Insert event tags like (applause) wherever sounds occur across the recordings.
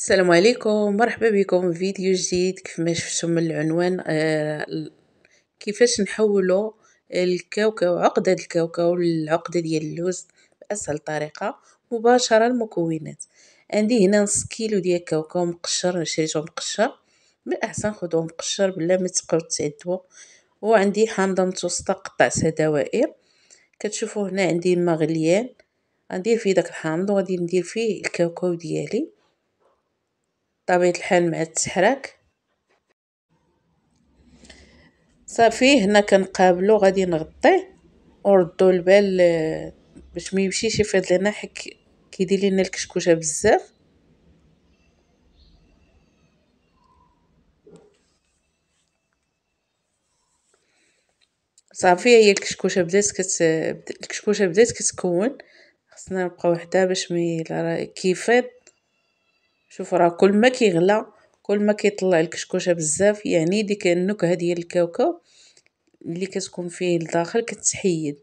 السلام عليكم مرحبا بكم في فيديو جديد كيف ما شفتم من العنوان آه، كيفاش نحولوا الكاوكاو عقده الكاوكاو للعقده ديال اللوز باسهل طريقه مباشره المكونات عندي هنا نص كيلو ديال الكاوكاو مقشر شريته مقشر من الاحسن خذوه مقشر بلا ما تبقاو تعدوا وعندي حامضه متوسطه قطعتها دوائر كتشوفوا هنا عندي الماء غليان غندير فيه داك الحامض وغادي ندير فيه الكاوكاو ديالي بطبيعة الحال مع التحراك صافي هنا كنقابلو غادي نغطيه وردو البال آه، باش ما يمشيش يفيض لينا حيت كيدير لينا الكشكوشه بزاف صافي هي الكشكوشه بدات كت الكشكوشه بدات كتكون خصنا نبقاو حدا باش مي كيفيض شوف راه كل ما كيغلى كل ما كيطلع الكشكوشة بزاف يعني ديك النكهة ديال الكاوكاو اللي كتكون فيه لداخل كتحيد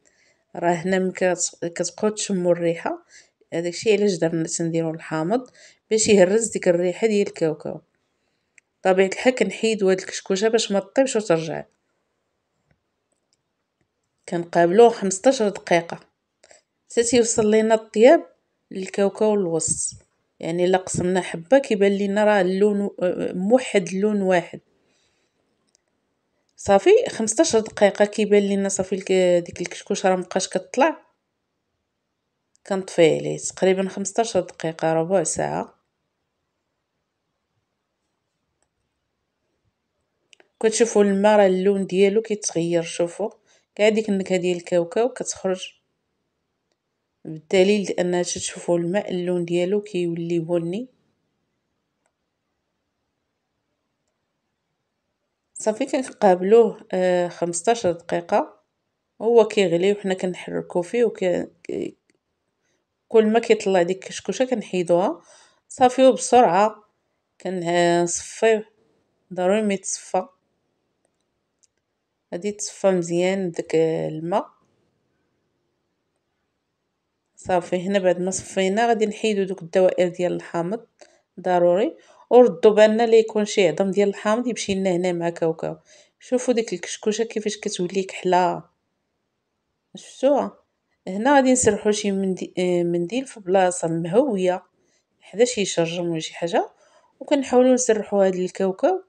راه هنا ملي كتبقاو تشمو الريحة هداكشي علاش درنا تنديرو الحامض باش يهرس ديك الريحة ديال الكاوكاو بطبيعة الحال كنحيدو هاد الكشكوشة باش ما تطيبش وترجع كنقابلو 15 دقيقة حتى تيوصل لينا الطياب الكاوكاو الوسط يعني إلا قسمنا حبة كيبان لينا راه اللون موحد لون واحد صافي خمسطاشر دقيقة كيبان لينا صافي ديك الكشكوش راه مبقاش كطلع كنطفي عليه تقريبا خمسطاشر دقيقة ربع ساعة كتشوفوا الماء راه اللون ديالو كيتغير شوفوا كاع ديك النكهه ديال الكاوكاو كتخرج بالدليل ان تتشوفو الماء اللون ديالو كيولي بني، صافي كنقابلوه 15 آه، دقيقة هو كيغلي وحنا كنحركو فيه وك- كل ما كيطلع ديك الكشكوشه كنحيدوها صافي وبسرعة كنصفيه، ضروري ما يتصفى، غادي تصفى مزيان بداك الما. صافي هنا بعد ما صفينا غادي نحيدو دوك الدوائر ديال الحامض ضروري وردو بالنا اللي يكون شي عظم ديال الحامض يمشي لنا هنا مع كاوكاو شوفوا ديك الكشكوشه كيفاش كتولي كحله شفتوها هنا غادي نسرحو شي مندي... آه، منديل في بلاصه مهويه حدا شي شرجم ولا شي حاجه وكنحاولوا نسرحوا هاد الكاوكاو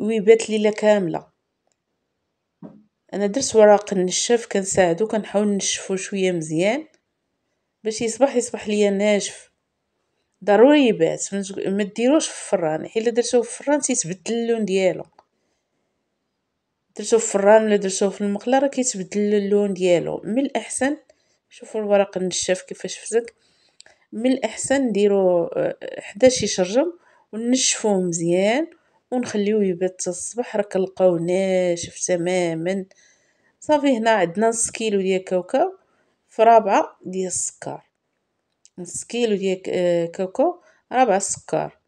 ويبات ليله كامله أنا درت وراق النشاف كنساعدو كنحاول نشفو شوية مزيان باش يصبح يصبح ليا ناشف، ضروري يبات مديروش في الفران حيت إلا درتوه في الفران تيتبدل اللون ديالو، درتوه في الفران ولا درتوه في المقلة راه كيتبدل اللون ديالو، من الأحسن شوفو الوراق النشاف كيفاش فزك، من الأحسن نديرو آه، حدا شي شرجم ونشفوه مزيان ونخليوه يبات تا الصبح راك نلقاوه ناشف تماما، صافي هنا عندنا نص كيلو ديال كاوكاو في ربعة ديال السكر، نص كيلو ديال آه، كاوكاو ربع سكر،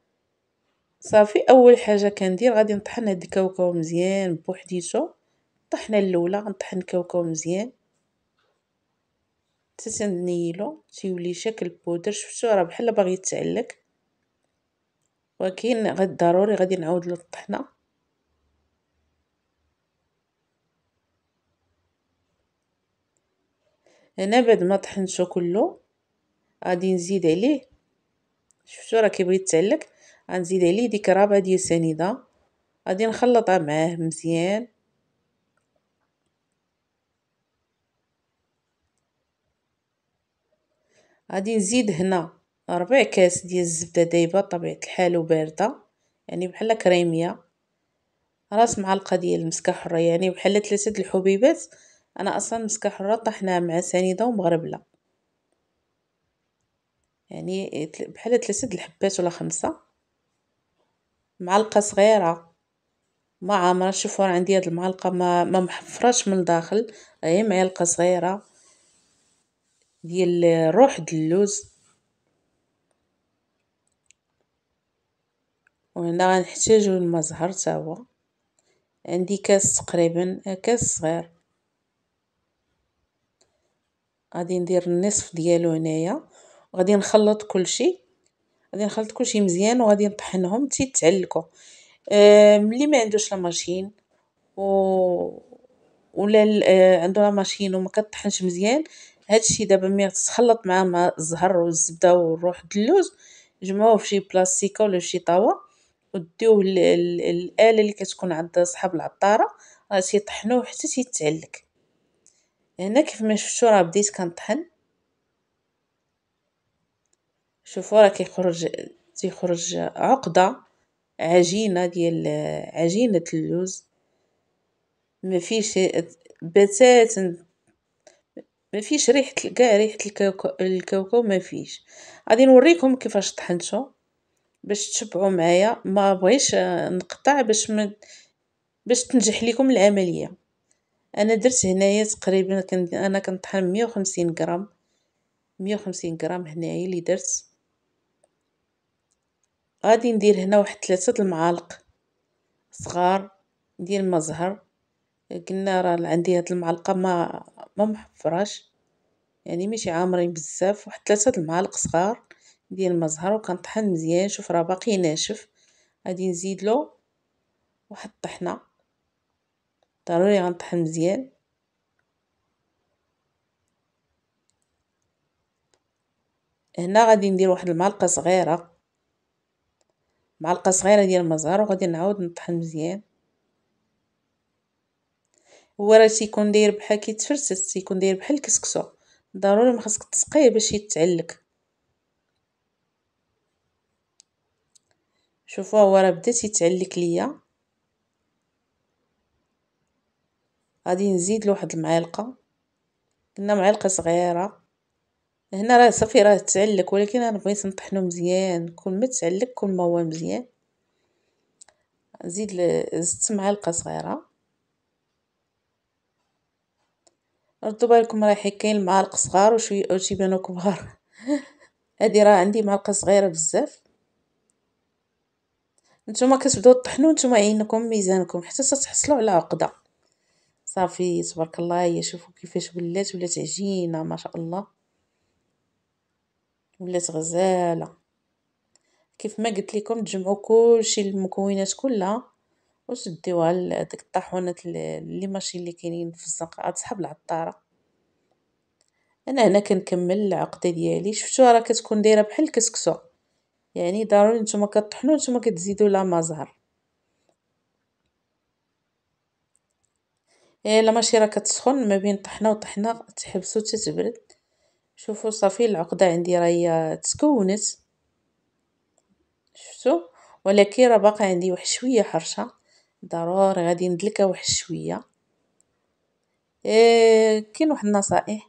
صافي أول حاجة كندير غادي نطحن هاد الكاوكاو مزيان بوحديتو، الطحنة اللولة غنطحن الكاوكاو مزيان تا تنيلو تيولي شكل بودر شفتو راه بحال باغي يتعلق. ولكن غد ضروري غادي نعود للطحنة هنا بعد ما طحنتو كلو غادي نزيد عليه شفتو راه كيبغي يتعلق غنزيد عليه ديك رابعة ديال سنيدة غادي نخلطها معاه مزيان غادي نزيد هنا ربع كاس ديال الزبدة دايبة بطبيعة الحال وباردة يعني بحال كريمية، راس معلقة ديال المسكة حرة يعني بحال ثلاثه الحبيبات، أنا أصلا مسكه حرة طحناها مع سنيدة ومغربلة، يعني بحال ثلاثه الحبات ولا خمسة، معلقة صغيرة ما عامرة شوفو راه عندي هاد المعلقة ما محفراش من الداخل غير معلقة صغيرة ديال روح د اللوز. وهنا غنحتاجو المزهر تا هو عندي كاس تقريبا آه، كاس صغير غادي ندير النصف ديالو هنايا وغادي نخلط كلشي غادي نخلط كلشي مزيان وغادي نطحنهم حتى يتعلقوا آه، ملي ما عندوش لا ماشين و ولا آه، عنده لا ماشين وما كطحنش مزيان هادشي دابا ملي تخلط مع الزهر والزبده والروح اللوز جمعوه في شي بلاستيكه ولا شي طاوه وديوه للآلة اللي كتكون عند صحاب العطارة راه تيطحنوه حتى تيتعلك، هنا كيف ما شفتو راه بديت كنطحن، شوفو راه كيخرج تيخرج عقدة عجينة ديال عجينة اللوز، ما فيش بتاتا ما فيش ريحة كاع ريحة الكاوكاو ما فيش غادي نوريكم كيفاش طحنتو. باش تشبعو معايا ما بغيش آه، نقطع باش ما باش تنجح ليكم العملية انا درت هنايا تقريبا انا كنطحن ميه وخمسين غرام ميه وخمسين غرام هنايا اللي درت غادي ندير هنا واحد تلاتة المعالق صغار ديال ما زهر قلنا راه عندي هاد المعلقه ما ما محفراش يعني ماشي عامرين بزاف واحد تلاتة المعالق صغار ديال المزهر وكنطحن مزيان شوف راه باقي ناشف غادي نزيدلو واحد الطحنة ضروري غنطحن مزيان هنا غادي ندير واحد المعلقة صغيرة معلقة صغيرة ديال المزهر وغادي نعاود نطحن مزيان هو راه تيكون داير بحال كيتفرسس تيكون داير بحال الكسكسو ضروري ما خاصك تسقيه باش يتعلك هو راه بدا تيتعلك ليا غادي نزيدلو واحد المعلقه قلنا معلقة صغيرة هنا راه صافي راه تعلك ولكن انا بغيت نطحنو مزيان كل ما تعلك كل ما هو مزيان نزيد زدت معلقة صغيرة ردوا بالكم راه كاين المعالق صغار وشويه تيبانو كبار (laughs) هذه راه عندي معلقه صغيره بزاف نتوما كتبداو طحنو نتوما عينكم ميزانكم حتى تحصلوا على عقده صافي تبارك الله هي شوفوا كيفاش ولات ولات عجينه ما شاء الله ولات غزاله كيف ما قلت لكم تجمعوا كلشي المكونات كلها وتديوها لهذيك الطاحونات اللي ماشي اللي كاينين في الزنقه تسحب العطاره انا هنا كنكمل العقده ديالي شفتوها راه كتكون دايره بحال الكسكسو يعني ضروري نتوما كطحنو نتوما كتزيدو لا مزهر إيه، الا ماشي راه كتسخن ما بين طحنه وطحنه تحبسو حتى تبرد شوفوا صافي العقده عندي راهي تكونت شفتوا ولكن راه باقا عندي واحد شويه حرشه ضروري غادي ندلكها واحد شويه إيه كاين واحد النصائح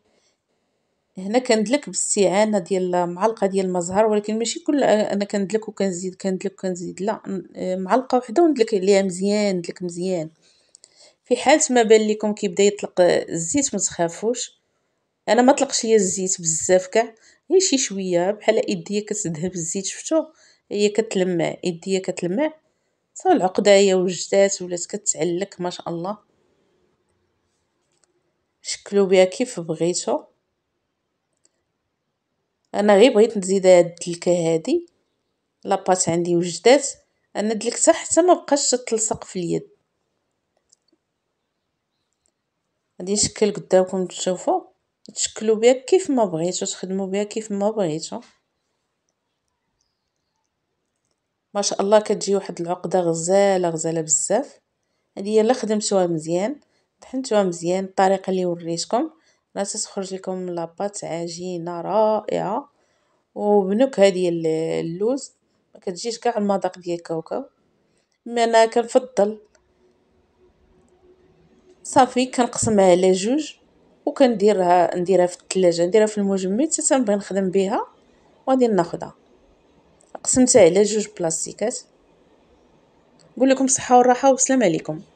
هنا كندلك باستعانة ديال معلقة ديال المزهر ولكن ماشي كل انا كندلك وكنزيد كندلك وكنزيد لا معلقة وحدة وندلك عليها مزيان ندلك مزيان في حالة ما بان لكم كيبدا يطلق الزيت ما تخافوش انا ما طلقش ليا الزيت بزاف كاع غير شي شويه بحال ايديا كتذهب الزيت شفتو هي كتلمع ايديا كتلمع صافي العقده هي وجدات ولات كتعلق ما شاء الله شكلو بها كيف بغيتو انا غي بغيت نزيد هاد الدلكة هادي لاباط عندي وجدات انا دلكتها حتى مبقاتش تلصق في اليد غادي نشكل قدامكم تشوفوا تشكلوا بها كيف ما بغيتو تخدموا بها كيف ما بغيتو ما شاء الله كتجي واحد العقده غزاله غزاله بزاف هذه هي اللي خدمتوها مزيان طحنتوها مزيان الطريقه اللي وريتكم تخرج لكم لاباط عجينة رائعة وبنكهة ديال اللوز مكتجيش كاع المذاق ديال الكاوكاو أنا كنفضل صافي كنقسمها على جوج وكنديرها نديرها في الثلاجة نديرها في المجمد حتى تنبغي نخدم بها وغادي ناخدها قسمتها على جوج بلاستيكات نقول لكم الصحه والراحه والسلام عليكم